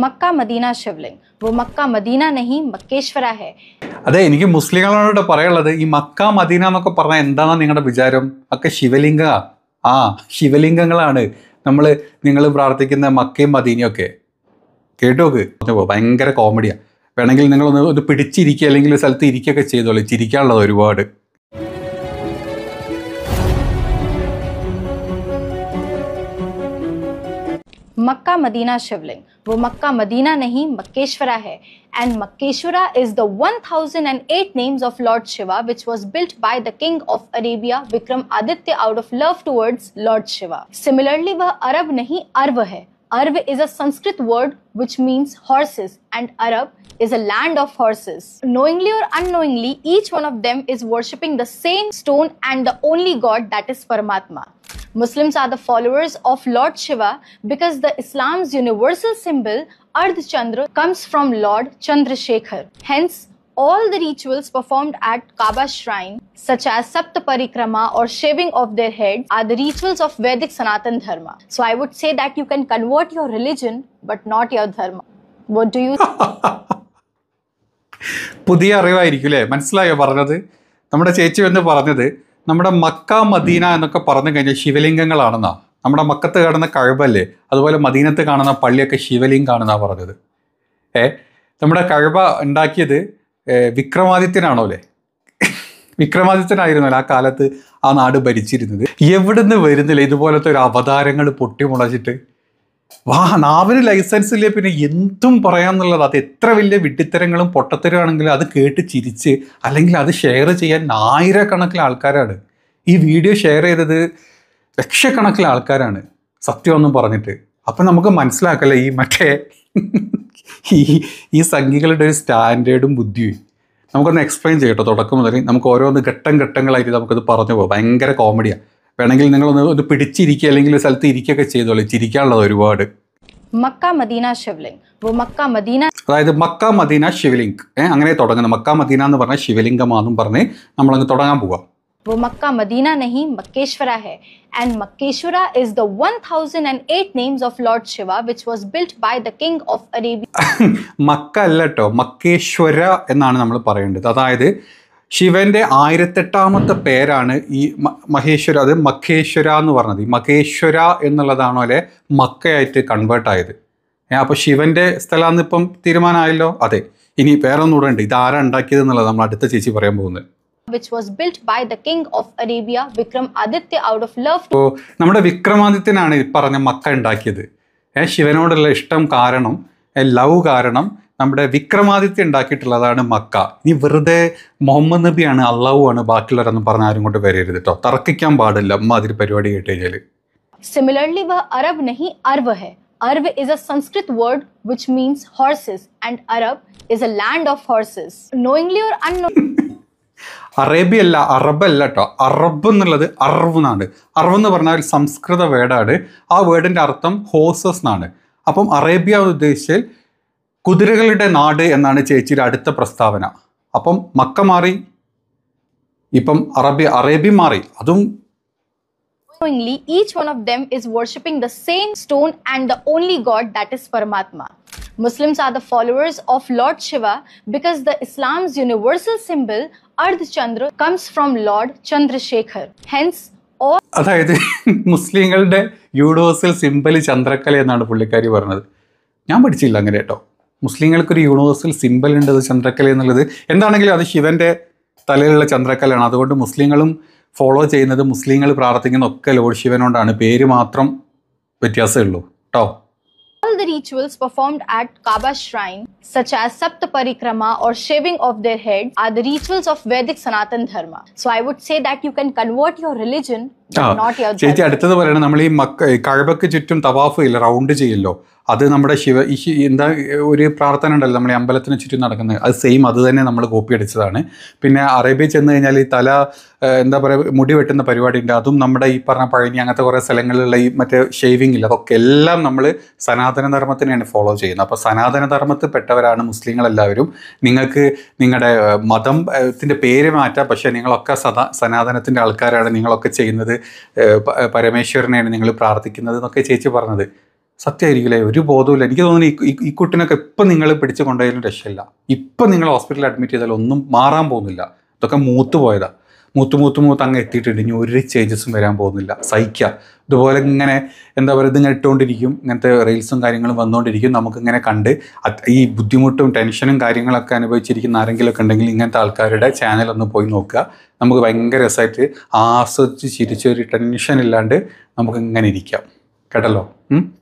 Mecca Medina ശിവലിംഗ് വോ Mecca Medina നഹി മക്കേശ്വര ഹെ അതെ എനിക്ക് മുസ്ലിങ്ങളോട് പറയാനുള്ളത് ഈ മക്ക മദീന എന്നൊക്കെ പറഞ്ഞാൽ എന്താണ് നിങ്ങളുടെ വിചാരം ഒക്കെ ശിവലിംഗ ആ ശിവലിംഗങ്ങളാണ് നമ്മൾ നിങ്ങൾ പ്രാർത്ഥിക്കുന്ന മക്കയും മദീനയും ഒക്കെ കേട്ടോക്ക് ഭയങ്കര കോമഡിയാണ് വേണമെങ്കിൽ നിങ്ങളൊന്ന് ഒന്ന് പിടിച്ചിരിക്കുക അല്ലെങ്കിൽ സ്ഥലത്ത് ഇരിക്കുകയൊക്കെ ചെയ്തോളൂ ചിരിക്കാനുള്ളത് ഒരുപാട് मक्का मदीना शिवलिंग वो मक्का मदीना नहीं मक्केश्वरा है and Makkeshwara is the 1008 names of lord Shiva which was built by the king of Arabia Vikram Aditya out of love towards lord Shiva similarly वह अरब नहीं अर्व है Arab is a Sanskrit word which means horses and Arab is a land of horses knowingly और unknowingly each one of them is worshipping the same stone and the only god that is परमात्मा Muslims are the followers of Lord Shiva because the Islam's universal symbol Ardh Chandra comes from Lord Chandrasekhar. Hence, all the rituals performed at Kaaba shrine, such as Sapta Parikrama or shaving of their head, are the rituals of Vedic Sanatan Dharma. So I would say that you can convert your religion but not your dharma. What do you പുതിയ അറിവായിരിക്കും അല്ലേ മനസ്സിലായോ പറഞ്ഞത് നമ്മുടെ ചേച്ചി എന്ന് പറഞ്ഞത് നമ്മുടെ Mecca Medina എന്നൊക്കെ പറഞ്ഞു കഴിഞ്ഞാൽ ശിവലിംഗങ്ങളാണെന്നാ നമ്മുടെ മക്കത്ത് കാണുന്ന കഴിവല്ലേ അതുപോലെ മദീനത്ത് കാണുന്ന പള്ളിയൊക്കെ ആണെന്നാ പറഞ്ഞത് ഏ നമ്മുടെ കഴിവ ഉണ്ടാക്കിയത് വിക്രമാദിത്യനാണോ അല്ലേ വിക്രമാദിത്യനായിരുന്നല്ലോ ആ കാലത്ത് ആ നാട് ഭരിച്ചിരുന്നത് എവിടുന്ന് വരുന്നില്ല ഇതുപോലത്തെ ഒരു അവതാരങ്ങൾ പൊട്ടിമുളച്ചിട്ട് വാ നാവിന് ലൈസൻസ് ഇല്ലേ പിന്നെ എന്തും പറയാമെന്നുള്ളത് അത് എത്ര വലിയ വിട്ടിത്തരങ്ങളും പൊട്ടത്തരമാണെങ്കിലും അത് കേട്ട് ചിരിച്ച് അല്ലെങ്കിൽ അത് ഷെയർ ചെയ്യാൻ ആയിരക്കണക്കിന് ആൾക്കാരാണ് ഈ വീഡിയോ ഷെയർ ചെയ്തത് ലക്ഷക്കണക്കിന് ആൾക്കാരാണ് സത്യമൊന്നും പറഞ്ഞിട്ട് അപ്പം നമുക്ക് മനസ്സിലാക്കല്ലേ ഈ മറ്റേ ഈ ഈ സംഖ്യകളുടെ ഒരു സ്റ്റാൻഡേർഡും ബുദ്ധിയും നമുക്കൊന്ന് എക്സ്പ്ലെയിൻ ചെയ്യട്ടോ തുടക്കം മുതൽ നമുക്ക് ഓരോന്ന് ഘട്ടം ഘട്ടങ്ങളായിട്ട് നമുക്കത് പറഞ്ഞു പോകാം ഭയങ്കര കോമഡിയാണ് വേണമെങ്കിൽ നിങ്ങളൊന്ന് ഒന്ന് പിടിച്ചിരിക്കുക അല്ലെങ്കിൽ സ്ഥലത്ത് ഇരിക്കുകയൊക്കെ ചെയ്തോളൂ ചിരിക്കാനുള്ളത് ഒരുപാട് Mecca Medina Shivling Mecca Medina അതായത് മക്ക മദീന ശിവലിംഗ് ഏഹ് അങ്ങനെ തുടങ്ങുന്നത് മക്ക മദീന എന്ന് പറഞ്ഞ ശിവലിംഗമാണെന്നും പറഞ്ഞ് നമ്മളങ്ങ് തുടങ്ങാൻ പോവാം वो मक्का मदीना नहीं मक्केश्वरा है and Makkeshwara is the 1008 names of lord Shiva which was built by the king of Arabia Mecca അല്ല ട്ടോ മക്കേശ്വര എന്നാണ് നമ്മൾ പറയുന്നത് അതായത് ശിവന്റെ ആയിരത്തെട്ടാമത്തെ പേരാണ് ഈ മഹേശ്വര അത് മഖേശ്വര എന്ന് പറഞ്ഞത് ഈ മഖേശ്വര എന്നുള്ളതാണ് പോലെ മക്കയായിട്ട് കൺവേർട്ട് ആയത് അപ്പൊ ശിവന്റെ സ്ഥലമാണ് ഇപ്പം തീരുമാനമായല്ലോ അതെ ഇനി പേരൊന്നും കൂടെ ഉണ്ട് ഇത് ആരാ ഉണ്ടാക്കിയത് എന്നുള്ളത് നമ്മൾ അടുത്ത ചേച്ചി പറയാൻ പോകുന്നത് which was built by the king of Arabia Vikram Aditya out of love to നമ്മുടെ വിക്രമാദിത്യനാണ് ഈ പറഞ്ഞ മക്ക ഉണ്ടാക്കിയത് ഏഹ് ശിവനോടുള്ള ഇഷ്ടം കാരണം ലവ് കാരണം നമ്മുടെ വിക്രമാദിത്യ ഉണ്ടാക്കിയിട്ടുള്ളതാണ് മക്ക ഇനി വെറുതെ മുഹമ്മദ് നബിയാണ് അള്ളാഹു ആണ് ബാക്കിയുള്ളവരെന്ന് പറഞ്ഞ ആരും കൊണ്ട് വരരുത് കേട്ടോ തർക്കിക്കാൻ പാടില്ല അമ്മ അതിൽ പരിപാടി കേട്ട് കഴിഞ്ഞാൽ അർവ് ഹെ Arv is a Sanskrit word which means horses, and Arab is a land of horses. Knowingly or unknowingly. Arabia അല്ല അറബ് കേട്ടോ അറബ് എന്നുള്ളത് അറവ് എന്നാണ് അറവ് എന്ന് പറഞ്ഞാൽ ഒരു സംസ്കൃത വേർഡാണ് ആ വേർഡിൻ്റെ അർത്ഥം ഹോസസ് എന്നാണ് അപ്പം അറേബ്യ ഉദ്ദേശിച്ച് കുതിരകളുടെ നാട് എന്നാണ് ചേച്ചിയുടെ അടുത്ത പ്രസ്താവന അപ്പം മക്ക മാറി ഇപ്പം അറബി അറേബ്യ മാറി അതും Knowingly, each one of them is worshipping the same stone and the only god that is Paramatma. Muslims are the followers of Lord Shiva because the Islam's universal symbol, Ardh Chandra, comes from Lord Chandrasekhar. Hence, all. അതായത് മുസ്ലിങ്ങളുടെ universal simple ചന്ദ്രക്കല എന്നാണ് പുള്ളിക്കാരി പറഞ്ഞത് ഞാൻ പഠിച്ചില്ല അങ്ങനെ കേട്ടോ മുസ്ലിങ്ങൾക്കൊരു universal simple ഉണ്ട് അത് ചന്ദ്രക്കല എന്നുള്ളത് എന്താണെങ്കിലും അത് ശിവൻ്റെ തലയിലുള്ള ചന്ദ്രക്കലയാണ് അതുകൊണ്ട് മുസ്ലിങ്ങളും ഫോളോ ചെയ്യുന്നത് മുസ്ലിങ്ങൾ പ്രാർത്ഥിക്കുന്ന ഒക്കെ ലോഡ് ശിവനോടാണ് പേര് മാത്രം വ്യത്യാസമേ ഉള്ളൂ കേട്ടോ All the rituals performed at Kaaba shrine, such as Sapta Parikrama or shaving of their head, are the rituals of Vedic Sanatan Dharma. So I would say that you can convert your religion ചേച്ചി അടുത്തത് പറയണത് നമ്മൾ ഈ Mecca കഴബക്ക് ചുറ്റും തവാഫ് ഇല്ല round ചെയ്യല്ലോ അത് നമ്മുടെ ശിവ എന്താ ഒരു പ്രാർത്ഥന ഉണ്ടല്ലോ നമ്മളെ അമ്പലത്തിന് ചുറ്റും നടക്കുന്നത് അത് സെയിം അത് തന്നെ നമ്മൾ കോപ്പി അടിച്ചതാണ് പിന്നെ അറേബ്യയിൽ ചെന്ന് കഴിഞ്ഞാൽ ഈ തല എന്താ പറയുക മുടി വെട്ടുന്ന പരിപാടി ഉണ്ട് അതും നമ്മുടെ ഈ പറഞ്ഞ പഴനി അങ്ങനത്തെ കുറേ സ്ഥലങ്ങളിലുള്ള ഈ മറ്റേ ഷേവിംഗ് ഇല്ല അതൊക്കെ എല്ലാം നമ്മൾ സനാതന ധർമ്മത്തിനെയാണ് ഫോളോ ചെയ്യുന്നത് അപ്പോൾ സനാതന ധർമ്മത്തിൽ പെട്ടവരാണ് മുസ്ലിങ്ങളെല്ലാവരും നിങ്ങൾക്ക് നിങ്ങളുടെ മതത്തിൻ്റെ പേര് മാറ്റാം പക്ഷേ നിങ്ങളൊക്കെ സദാ സനാതനത്തിൻ്റെ ആൾക്കാരാണ് നിങ്ങളൊക്കെ ചെയ്യുന്നത് പരമേശ്വരനെയാണ് നിങ്ങൾ പ്രാർത്ഥിക്കുന്നത് എന്നൊക്കെ ചേച്ചി പറഞ്ഞത് സത്യമായിരിക്കില്ലേ ഒരു ബോധവുമില്ല എനിക്ക് തോന്നുന്നു ഈ കുട്ടിനൊക്കെ ഇപ്പം നിങ്ങൾ പിടിച്ചു കൊണ്ടുപോയാലും രക്ഷയില്ല ഇപ്പം നിങ്ങൾ ഹോസ്പിറ്റലിൽ അഡ്മിറ്റ് ചെയ്താൽ ഒന്നും മാറാൻ പോകുന്നില്ല ഇതൊക്കെ മൂത്ത് പോയതാണ് മൂത്ത് മൂത്ത് മൂത്ത് അങ്ങ് എത്തിയിട്ടുണ്ട് ഇനി ഒരു ചേഞ്ചസും വരാൻ പോകുന്നില്ല സഹിക്കുക ഇതുപോലെ ഇങ്ങനെ എന്താ പറയുക ഇതിങ്ങനെ ഇട്ടുകൊണ്ടിരിക്കും ഇങ്ങനത്തെ റീൽസും കാര്യങ്ങളും വന്നുകൊണ്ടിരിക്കും നമുക്കിങ്ങനെ കണ്ട് ഈ ബുദ്ധിമുട്ടും ടെൻഷനും കാര്യങ്ങളൊക്കെ അനുഭവിച്ചിരിക്കുന്ന ആരെങ്കിലുമൊക്കെ ഉണ്ടെങ്കിൽ ഇങ്ങനത്തെ ആൾക്കാരുടെ ചാനലൊന്ന് പോയി നോക്കുക നമുക്ക് ഭയങ്കര രസമായിട്ട് ആസ്വദിച്ച് ചിരിച്ചൊരു ടെൻഷൻ ഇല്ലാണ്ട് നമുക്ക് ഇങ്ങനെ ഇരിക്കാം കേട്ടല്ലോ